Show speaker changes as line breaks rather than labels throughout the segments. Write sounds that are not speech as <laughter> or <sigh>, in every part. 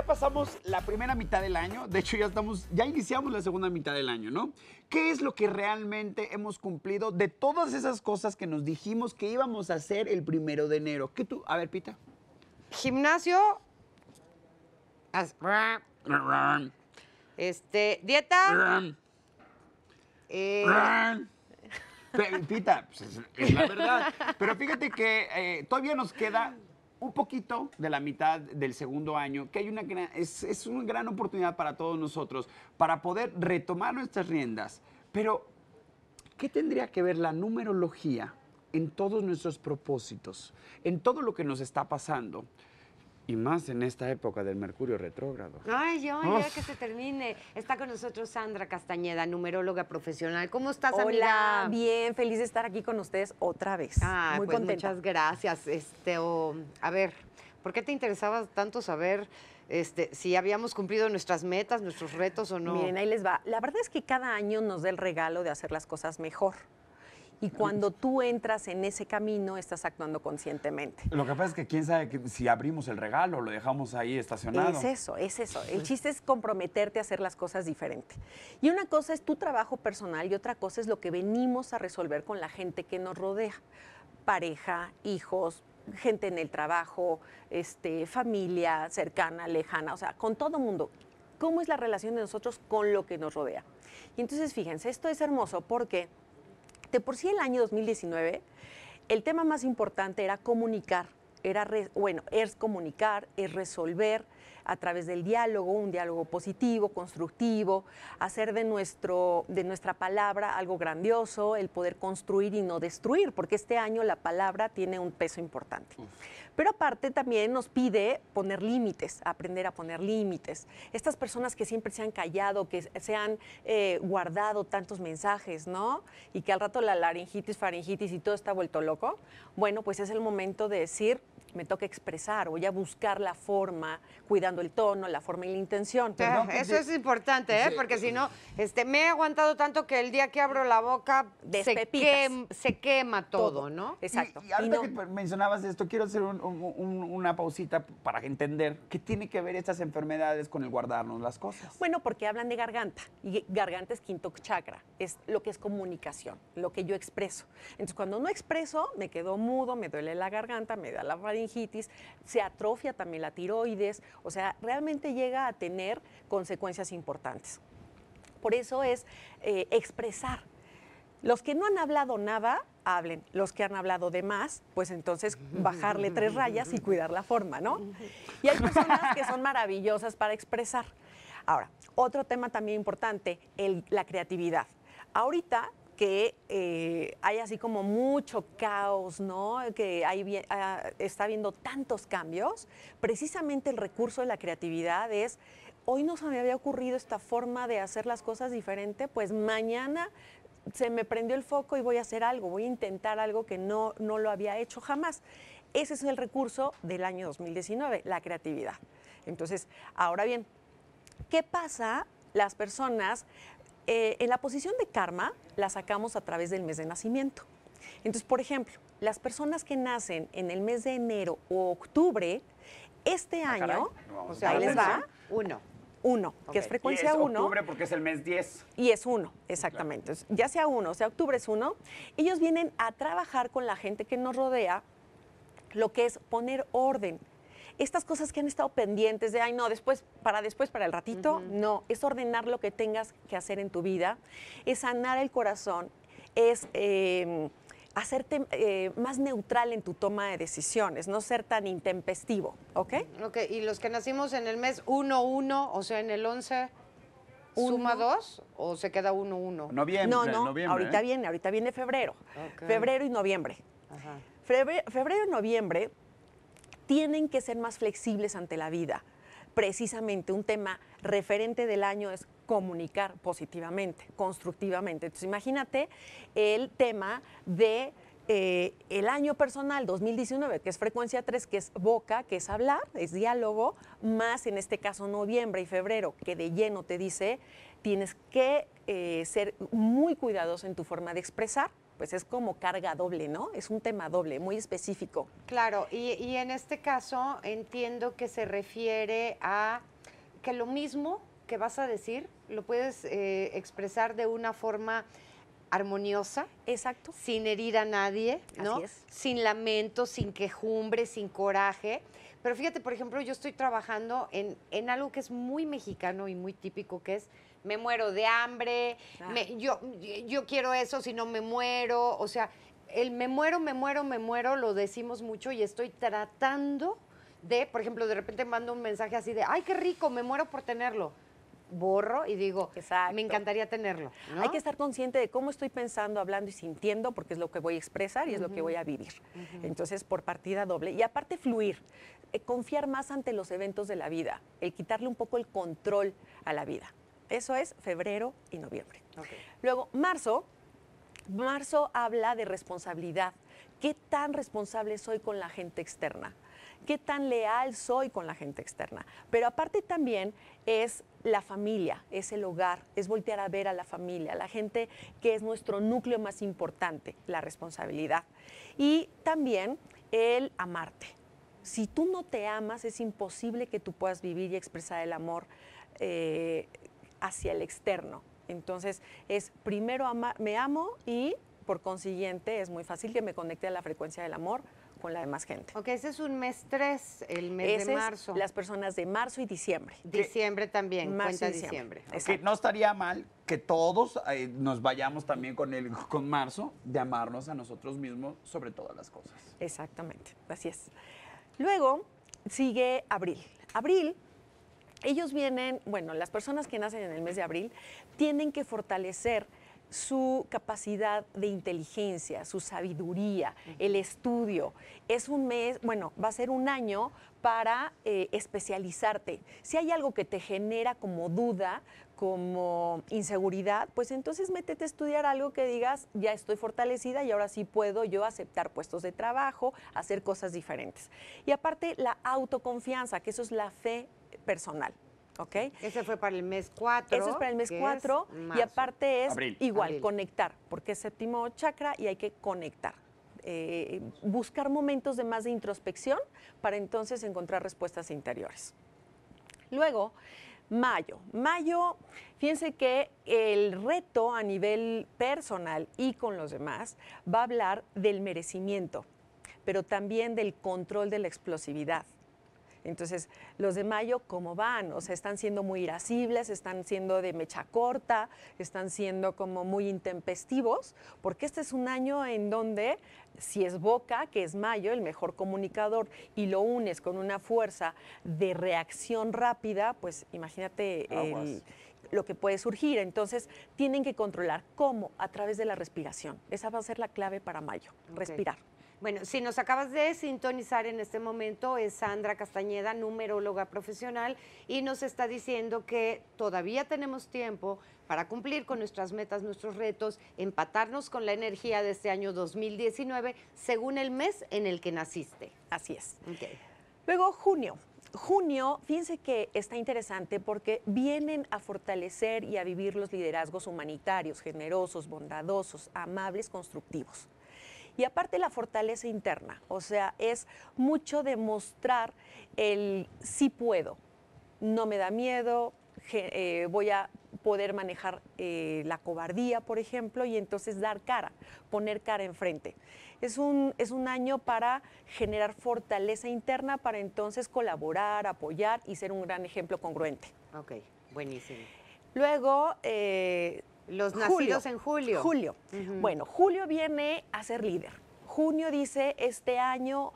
ya pasamos la primera mitad del año, de hecho ya estamos, ya iniciamos la segunda mitad del año, ¿no? ¿Qué es lo que realmente hemos cumplido de todas esas cosas que nos dijimos que íbamos a hacer el primero de enero? ¿Qué tú? A ver, Pita. Gimnasio. Este, dieta. Eh, Pita, pues, es, la verdad. Pero fíjate que eh, todavía nos queda un poquito de la mitad del segundo año, que hay una es, es una gran oportunidad para todos nosotros para poder retomar nuestras riendas. Pero, ¿qué tendría que ver la numerología en todos nuestros propósitos, en todo lo que nos está pasando? Y más en esta época del Mercurio retrógrado.
Ay, yo, ya que se termine. Está con nosotros Sandra Castañeda, numeróloga profesional. ¿Cómo estás, Hola, bien, feliz de estar aquí con ustedes otra vez. Muy pues contenta. muchas gracias. Este, a ver, ¿por qué te interesaba tanto saber este, si habíamos cumplido nuestras metas, nuestros retos o no? Miren, ahí les va. La verdad es que cada año nos da el regalo de hacer las cosas mejor y
cuando tú entras en ese camino estás actuando conscientemente.
Lo que pasa es que quién sabe que si abrimos el regalo, o lo dejamos ahí estacionado. Es eso, es eso. El chiste
es comprometerte a hacer las cosas diferente. Y una cosa es tu trabajo personal y otra cosa es lo que venimos a resolver con la gente que nos rodea. Pareja, hijos, gente en el trabajo, este, familia cercana, lejana, o sea, con todo mundo. ¿Cómo es la relación de nosotros con lo que nos rodea? Y entonces, fíjense, esto es hermoso porque de por sí el año 2019, el tema más importante era comunicar, era, bueno, es comunicar, es resolver, a través del diálogo, un diálogo positivo, constructivo, hacer de, nuestro, de nuestra palabra algo grandioso, el poder construir y no destruir, porque este año la palabra tiene un peso importante. Pero aparte también nos pide poner límites, aprender a poner límites. Estas personas que siempre se han callado, que se han eh, guardado tantos mensajes, ¿no? Y que al rato la laringitis, faringitis y todo está vuelto loco, bueno, pues es el momento de decir, me toca expresar, voy
a buscar la forma, cuidando el tono, la forma y la intención. pero pues, pues, eso es eh, importante, ¿eh? porque si no, este, me he aguantado tanto que el día que abro la boca se, se, quema todo, ¿no? Exacto. Y, que
mencionabas esto, quiero hacer una pausita para entender qué tiene que ver estas enfermedades con el guardarnos las cosas.
Bueno, porque hablan de
garganta y garganta es quinto chakra, es lo que es comunicación, lo que yo expreso. Entonces, cuando no expreso, me quedo mudo, me duele la garganta, me da la se atrofia también la tiroides, o sea, realmente llega a tener consecuencias importantes. Por eso es eh, expresar. Los que no han hablado nada, hablen. Los que han hablado de más, pues entonces bajarle tres rayas y cuidar la forma, ¿no? Y hay personas que son maravillosas para expresar. Ahora, otro tema también importante, la creatividad. Ahorita que eh, hay así como mucho caos, ¿no? Que ah, está habiendo tantos cambios, precisamente el recurso de la creatividad es hoy no se me había ocurrido esta forma de hacer las cosas diferente, pues mañana se me prendió el foco y voy a hacer algo, voy a intentar algo que no, no lo había hecho jamás. Ese es el recurso del año 2019, la creatividad. Entonces, ahora bien, ¿qué pasa? Las personas eh, en la posición de karma la sacamos a través del mes de nacimiento. Entonces, por ejemplo, las personas que nacen en el mes de enero o octubre, este ah, año, ahí les va,
uno.
Uno,
que es frecuencia 1. Es octubre
porque es el mes 10.
Y es uno, exactamente. ya sea uno, o sea, octubre es uno. Ellos vienen a trabajar con la gente que nos rodea lo que es poner orden estas cosas que han estado pendientes de, ay, no, después, para después, para el ratito, no, es ordenar lo que tengas que hacer en tu vida, es sanar el corazón, es... Em, hacerte eh, más neutral en tu toma de decisiones, no ser tan intempestivo,
¿ok? Ok, y los que nacimos en el mes 1-1, o sea, en el 11, ¿suma 2 o se queda 1-1?
Noviembre, no, no, ahorita ¿eh?
viene, ahorita viene febrero, febrero
y noviembre. febrero, y noviembre tienen que ser más flexibles ante la vida. Precisamente un tema referente del año es comunicar positivamente, constructivamente. Entonces imagínate el tema de eh, el año personal 2019, que es frecuencia 3, que es boca, que es hablar, es diálogo, más en este caso noviembre y febrero, que de lleno te dice, tienes que eh, ser muy cuidadoso en tu forma de expresar, pues es como carga doble, ¿no? Es un tema doble, muy específico.
Claro, y, y en este caso entiendo que se refiere a que lo mismo que vas a decir lo puedes eh, expresar de una forma armoniosa, exacto, sin herir a nadie, ¿no? Sin lamento, sin quejumbre, sin coraje pero fíjate, por ejemplo, yo estoy trabajando en, algo que es muy mexicano y muy típico, que es me muero de hambre, ah. yo, yo quiero eso, si no me muero. O sea, el me muero, me muero, me muero lo decimos mucho y estoy tratando de, por ejemplo, de repente mando un mensaje así de, ay, qué rico, me muero por tenerlo borro y digo, me encantaría tenerlo. Hay que estar consciente de cómo estoy pensando, hablando y sintiendo, porque es lo que
voy a expresar y es lo que voy a vivir. Entonces, por partida doble. Y aparte, fluir. Eh, confiar más ante los eventos de la vida, el quitarle un poco el control a la vida. Eso es febrero y noviembre. Luego, marzo, marzo habla de responsabilidad. ¿Qué tan responsable soy con la gente externa? ¿Qué tan leal soy con la gente externa? Pero aparte también es la familia, es el hogar, es voltear a ver a la familia, la gente que es nuestro núcleo más importante, la responsabilidad. Y también el amarte si tú no te amas, es imposible que tú puedas vivir y expresar el amor eh, hacia el externo. Entonces, es primero me amo y por consiguiente es muy fácil que me conecte a la frecuencia del amor con la demás gente. Ok, ese es un mes 3, el mes de marzo. las personas de marzo y diciembre. Diciembre también, cuenta diciembre.
no estaría mal que todos eh, nos vayamos también con, el, con marzo de amarnos a nosotros mismos sobre todas las cosas. Exactamente, así es. Luego
sigue abril. Abril ellos vienen, bueno, las personas que nacen en el mes de abril tienen que fortalecer su capacidad de inteligencia, su sabiduría, el estudio. Es un mes, bueno, va a ser un año para eh, especializarte. Si hay algo que te genera como duda, como inseguridad, pues entonces métete a estudiar algo que digas, ya estoy fortalecida y ahora sí puedo yo aceptar puestos de trabajo, hacer cosas diferentes. Y aparte la autoconfianza, que eso es la fe personal. ¿ok? Ese fue para el mes 4. Eso es para el mes 4 y aparte es igual, conectar, porque es séptimo chakra y hay que conectar. Eh, buscar momentos de más de introspección para entonces encontrar respuestas interiores. Luego, mayo. Mayo, fíjense que el reto a nivel personal y con los demás va a hablar del merecimiento, pero también del control de la explosividad entonces, los de mayo, ¿cómo van? O sea, están siendo muy irascibles, están siendo de mecha corta, están siendo como muy intempestivos, porque este es un año en donde si es Boca, que es Mayo, el mejor comunicador, y lo unes con una fuerza de reacción rápida, pues imagínate lo que puede surgir. Entonces, tienen que controlar cómo, a través de la respiración. Esa va a ser la clave para Mayo, respirar.
Bueno, si nos acabas de sintonizar en este momento, es Sandra Castañeda, numeróloga profesional, y nos está diciendo que todavía tenemos tiempo para cumplir con nuestras metas, nuestros retos, empatarnos con la energía de este año 2019, según el mes en el que naciste. Así es. Luego, junio.
Junio, fíjense que está interesante porque vienen a fortalecer y a vivir los liderazgos humanitarios, generosos, bondadosos, amables, constructivos. Y aparte la fortaleza interna, o sea, es mucho demostrar el sí puedo, no me da miedo, eh, voy a poder manejar eh, la cobardía, por ejemplo, y entonces dar cara, poner cara enfrente. Es un, es un año para generar fortaleza interna, para entonces colaborar, apoyar y ser un gran ejemplo congruente. Ok, buenísimo. Luego, eh, los nacidos en julio. Julio. Bueno, julio viene a ser líder. Junio dice, este año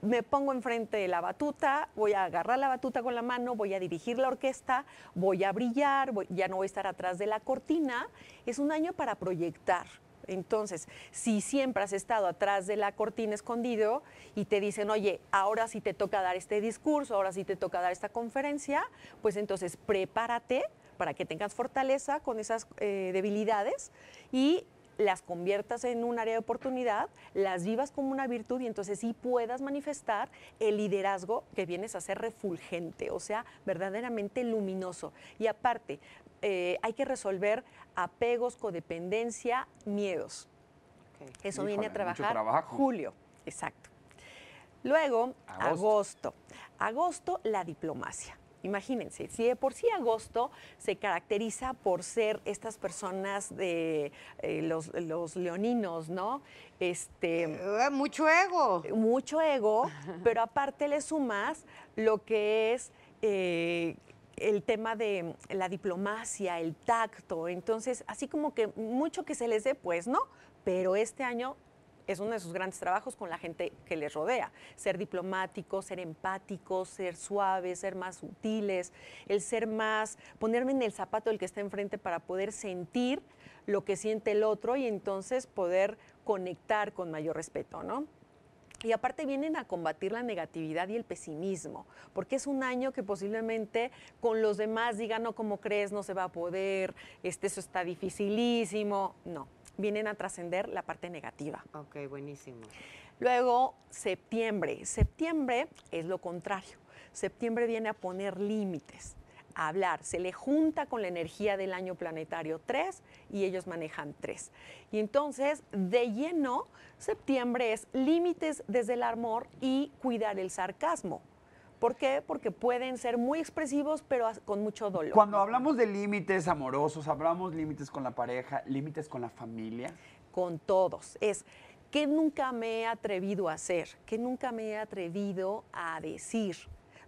me pongo enfrente de la batuta, voy a agarrar la batuta con la mano, voy a dirigir la orquesta, voy a brillar, ya no voy a estar atrás de la cortina. Es un año para proyectar. Entonces, si siempre has estado atrás de la cortina escondido y te dicen, oye, ahora sí te toca dar este discurso, ahora sí te toca dar esta conferencia, pues entonces prepárate para que tengas fortaleza con esas eh, debilidades y las conviertas en un área de oportunidad, las vivas como una virtud y entonces sí puedas manifestar el liderazgo que vienes a ser refulgente, o sea, verdaderamente luminoso. Y aparte, eh, hay que resolver apegos, codependencia, miedos. Eso viene a trabajar julio, exacto. Luego, agosto. Agosto, la diplomacia. Imagínense, si de por sí agosto se caracteriza por ser estas personas de eh, los, leoninos, ¿no? Este, eh, eh, mucho ego. Mucho ego, <laughs> pero aparte le sumas lo que es el tema de la diplomacia, el tacto. Entonces, así como que mucho que se les dé, pues no, pero este año es uno de sus grandes trabajos con la gente que les rodea. Ser diplomático, ser empático, ser suave, ser más sutiles, el ser más, ponerme en el zapato del que está enfrente para poder sentir lo que siente el otro y entonces poder conectar con mayor respeto, ¿no? Y aparte vienen a combatir la negatividad y el pesimismo, porque es un año que posiblemente con los demás digan, no, ¿cómo crees? No se va a poder, este, eso está dificilísimo. No, vienen a trascender la parte negativa. Ok, buenísimo. Luego, septiembre. Septiembre es lo contrario. Septiembre viene a poner límites, a hablar. Se le junta con la energía del año planetario 3 y ellos manejan 3. Y entonces, de lleno, septiembre es límites desde el amor y cuidar el sarcasmo. ¿Por qué? Porque pueden ser muy expresivos, pero con mucho dolor.
Cuando hablamos de límites amorosos, hablamos límites con la pareja, límites con la familia. Con todos. Es
que nunca me he atrevido a hacer, que nunca me he atrevido a decir.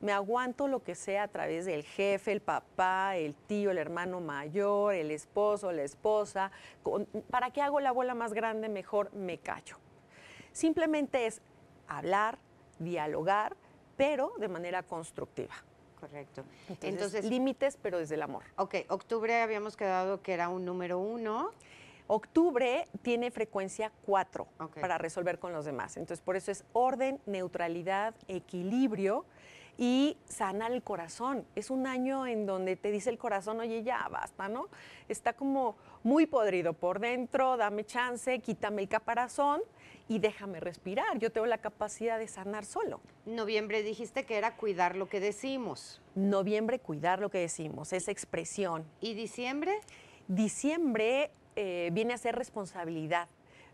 Me aguanto lo que sea a través del jefe, el papá, el tío, el hermano mayor, el esposo, la esposa. ¿Para qué hago la abuela más grande? Mejor me callo. Simplemente es hablar, dialogar pero de manera
constructiva. Correcto. Entonces, límites, pero desde el amor. Ok, octubre habíamos quedado que era un número uno. Octubre tiene frecuencia cuatro
para resolver con los demás. Entonces, por eso es orden, neutralidad, equilibrio y sana el corazón. Es un año en donde te dice el corazón, oye, ya basta, ¿no? Está como muy podrido por dentro, dame chance, quítame el caparazón y déjame respirar. Yo tengo la capacidad de sanar solo. Noviembre dijiste que era cuidar lo que decimos. Noviembre, cuidar lo que decimos, es expresión.
¿Y diciembre?
Diciembre eh, viene a ser responsabilidad,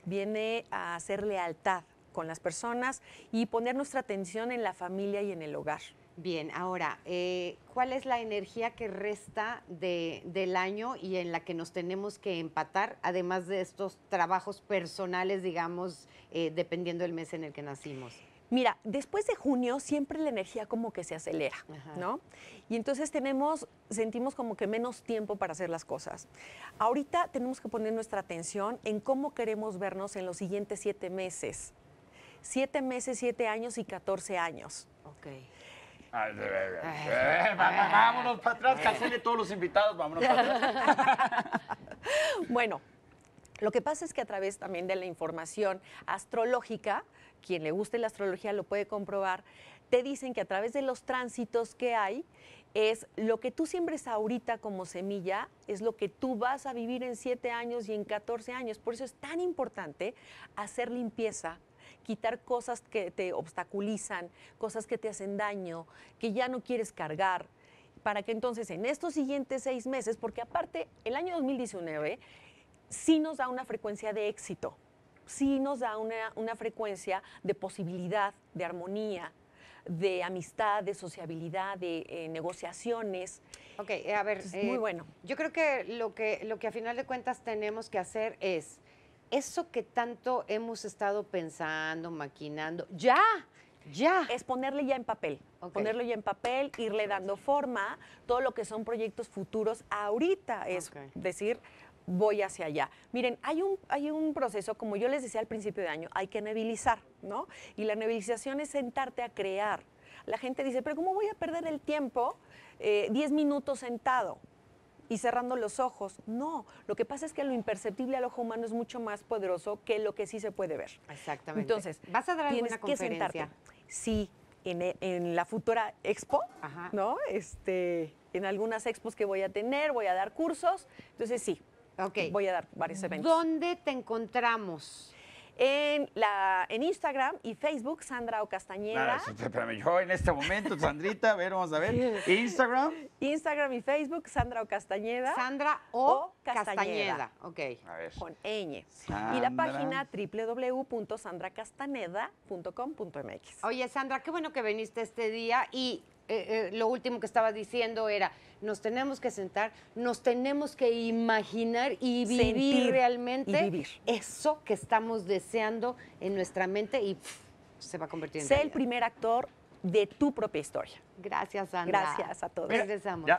viene a
ser lealtad con las personas y poner nuestra atención en la familia y en el hogar. Bien, ahora, eh, ¿cuál es la energía que resta de, del año y en la que nos tenemos que empatar, además de estos trabajos personales, digamos, eh, dependiendo del mes en el que nacimos?
Mira, después de junio siempre la energía como que se acelera, ¿no? Y entonces tenemos, sentimos como que menos tiempo para hacer las cosas. Ahorita tenemos que poner nuestra atención en cómo queremos vernos en los siguientes siete meses siete meses, siete años y catorce años.
Ok. Eh,
vámonos para atrás, cancele todos los invitados, vámonos para atrás. <laughs>
bueno, lo que pasa es que a través también de la información astrológica, quien le guste la astrología lo puede comprobar, te dicen que a través de los tránsitos que hay, es lo que tú siembres ahorita como semilla, es lo que tú vas a vivir en siete años y en 14 años. Por eso es tan importante hacer limpieza quitar cosas que te obstaculizan, cosas que te hacen daño, que ya no quieres cargar, para que entonces en estos siguientes seis meses, porque aparte el año 2019 sí nos da una frecuencia de éxito, sí nos da una, frecuencia de posibilidad, de armonía, de amistad, de
sociabilidad, de eh, negociaciones. Ok, a ver, muy eh, bueno. Yo creo que lo que lo que a final de cuentas tenemos que hacer es eso que tanto hemos estado pensando, maquinando, ya, ya. Es ponerle ya en papel, ponerle ponerlo
ya en papel, irle dando forma, todo lo que son proyectos futuros ahorita, es decir, voy hacia allá. Miren, hay un, hay un proceso, como yo les decía al principio de año, hay que nebilizar, ¿no? Y la nebilización es sentarte a crear. La gente dice, pero ¿cómo voy a perder el tiempo 10 eh, minutos sentado? y cerrando los ojos. No, lo que pasa es que lo imperceptible al ojo humano es mucho más poderoso que lo que sí se puede ver. Exactamente. Entonces, ¿vas a dar tienes que sentarte. Sí, e, en, la futura expo, ¿no? Este, en algunas expos que voy a tener, voy a dar cursos. Entonces, sí, okay. voy a dar varios eventos. ¿Dónde te encontramos? en, la, en Instagram y Facebook, Sandra O. Castañeda.
espérame, yo en este momento, Sandrita, a ver, vamos a ver. <laughs> Instagram.
Instagram y Facebook, Sandra O. Castañeda. Sandra O. Castañeda.
Ok. A ver. Con ñ. Y la página www.sandracastaneda.com.mx. Oye, Sandra, qué bueno que viniste este día y eh, eh, lo último que estaba diciendo era, nos tenemos que sentar, nos tenemos que imaginar y vivir realmente eso que estamos deseando en nuestra mente y se va a convertir en... Sé el primer actor de tu propia historia. Gracias, Ana. Gracias a todos. ¡Gracias! Regresamos.